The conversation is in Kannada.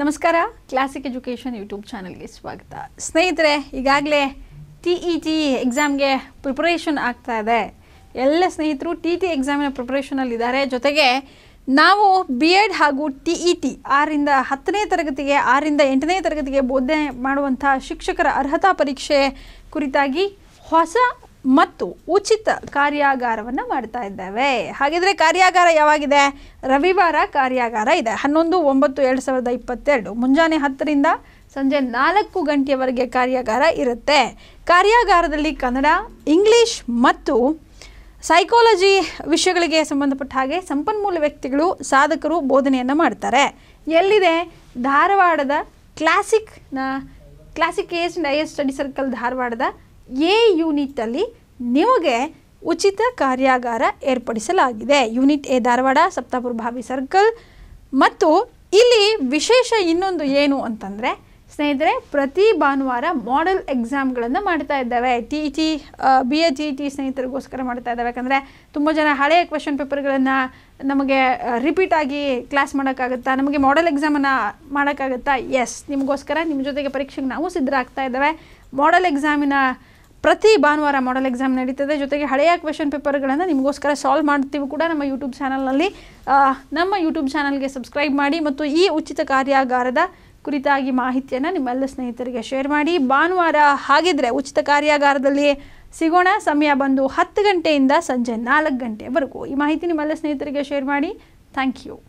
ನಮಸ್ಕಾರ ಕ್ಲಾಸಿಕ್ ಎಜುಕೇಷನ್ ಯೂಟ್ಯೂಬ್ ಚಾನಲ್ಗೆ ಸ್ವಾಗತ ಸ್ನೇಹಿತರೆ ಈಗಾಗಲೇ ಟಿ ಇ ಟಿ ಎಕ್ಸಾಮ್ಗೆ ಪ್ರಿಪರೇಷನ್ ಆಗ್ತಾ ಇದೆ ಎಲ್ಲ ಸ್ನೇಹಿತರು ಟಿ ಟಿ ಎಕ್ಸಾಮಿನ ಇದ್ದಾರೆ ಜೊತೆಗೆ ನಾವು ಬಿ ಎಡ್ ಹಾಗೂ ಟಿ ಇ ಟಿ ಆರಿಂದ ಹತ್ತನೇ ತರಗತಿಗೆ ಆರಿಂದ ಎಂಟನೇ ತರಗತಿಗೆ ಬೋಧನೆ ಮಾಡುವಂಥ ಶಿಕ್ಷಕರ ಅರ್ಹತಾ ಪರೀಕ್ಷೆ ಕುರಿತಾಗಿ ಹೊಸ ಮತ್ತು ಉಚಿತ ಕಾರ್ಯಾಗಾರವನ್ನು ಮಾಡ್ತಾ ಇದ್ದಾವೆ ಹಾಗಿದ್ರೆ ಕಾರ್ಯಾಗಾರ ಯಾವಾಗಿದೆ ರವಿವಾರ ಕಾರ್ಯಾಗಾರ ಇದೆ ಹನ್ನೊಂದು ಒಂಬತ್ತು ಎರಡು ಸಾವಿರದ ಇಪ್ಪತ್ತೆರಡು ಮುಂಜಾನೆ ಹತ್ತರಿಂದ ಸಂಜೆ ನಾಲ್ಕು ಗಂಟೆಯವರೆಗೆ ಕಾರ್ಯಾಗಾರ ಇರುತ್ತೆ ಕಾರ್ಯಾಗಾರದಲ್ಲಿ ಕನ್ನಡ ಇಂಗ್ಲೀಷ್ ಮತ್ತು ಸೈಕಾಲಜಿ ವಿಷಯಗಳಿಗೆ ಸಂಬಂಧಪಟ್ಟ ಹಾಗೆ ಸಂಪನ್ಮೂಲ ವ್ಯಕ್ತಿಗಳು ಸಾಧಕರು ಬೋಧನೆಯನ್ನು ಮಾಡ್ತಾರೆ ಎಲ್ಲಿದೆ ಧಾರವಾಡದ ಕ್ಲಾಸಿಕ್ನ classic ace and I S study circle ಧಾರವಾಡದ ಎ ಯೂನಿಟಲ್ಲಿ ನಿಮಗೆ ಉಚಿತ ಕಾರ್ಯಾಗಾರ ಏರ್ಪಡಿಸಲಾಗಿದೆ ಯೂನಿಟ್ ಎ ಧಾರವಾಡ ಸಪ್ತಾಪುರ ಭಾವಿ ಸರ್ಕಲ್ ಮತ್ತು ಇಲ್ಲಿ ವಿಶೇಷ ಇನ್ನೊಂದು ಏನು ಅಂತಂದರೆ ಸ್ನೇಹಿತರೆ ಪ್ರತಿ ಭಾನುವಾರ ಮಾಡೆಲ್ ಎಕ್ಸಾಮ್ಗಳನ್ನು ಮಾಡ್ತಾ ಇದ್ದಾವೆ T E T B A G T ಸ್ನೇಹಿತರಿಗೋಸ್ಕರ ಮಾಡ್ತಾ ಇದ್ದಾವೆ ಯಾಕಂದರೆ ತುಂಬ ಜನ ಹಳೆಯ ಕ್ವೆಶನ್ ಪೇಪರ್ಗಳನ್ನು ನಮಗೆ ರಿಪೀಟ್ ಆಗಿ ಕ್ಲಾಸ್ ಮಾಡೋಕ್ಕಾಗುತ್ತಾ ನಮಗೆ ಮಾಡೆಲ್ ಎಕ್ಸಾಮನ್ನು ಮಾಡೋಕ್ಕಾಗುತ್ತಾ ಎಸ್ ನಿಮಗೋಸ್ಕರ ನಿಮ್ಮ ಜೊತೆಗೆ ಪರೀಕ್ಷೆಗೆ ನಾವು ಸಿದ್ಧರಾಗ್ತಾ ಇದ್ದಾವೆ ಮಾಡೆಲ್ ಎಕ್ಸಾಮಿನ ಪ್ರತಿ ಭಾನುವಾರ ಮಾಡಲ್ ಎಕ್ಸಾಮ್ ನಡೀತದೆ ಜೊತೆಗೆ ಹಳೆಯ ಕ್ವೆಶನ್ ಪೇಪರ್ಗಳನ್ನು ನಿಮಗೋಸ್ಕರ ಸಾಲ್ವ್ ಮಾಡ್ತೀವಿ ಕೂಡ ನಮ್ಮ ಯೂಟ್ಯೂಬ್ ಚಾನಲ್ನಲ್ಲಿ ನಮ್ಮ ಯೂಟ್ಯೂಬ್ ಚಾನಲ್ಗೆ ಸಬ್ಸ್ಕ್ರೈಬ್ ಮಾಡಿ ಮತ್ತು ಈ ಉಚಿತ ಕಾರ್ಯಾಗಾರದ ಕುರಿತಾಗಿ ಮಾಹಿತಿಯನ್ನು ನಿಮ್ಮೆಲ್ಲ ಸ್ನೇಹಿತರಿಗೆ ಶೇರ್ ಮಾಡಿ ಭಾನುವಾರ ಹಾಗಿದ್ರೆ ಉಚಿತ ಕಾರ್ಯಾಗಾರದಲ್ಲಿ ಸಿಗೋಣ ಸಮಯ ಬಂದು ಹತ್ತು ಗಂಟೆಯಿಂದ ಸಂಜೆ ನಾಲ್ಕು ಗಂಟೆವರೆಗೂ ಈ ಮಾಹಿತಿ ನಿಮ್ಮೆಲ್ಲ ಸ್ನೇಹಿತರಿಗೆ ಶೇರ್ ಮಾಡಿ ಥ್ಯಾಂಕ್ ಯು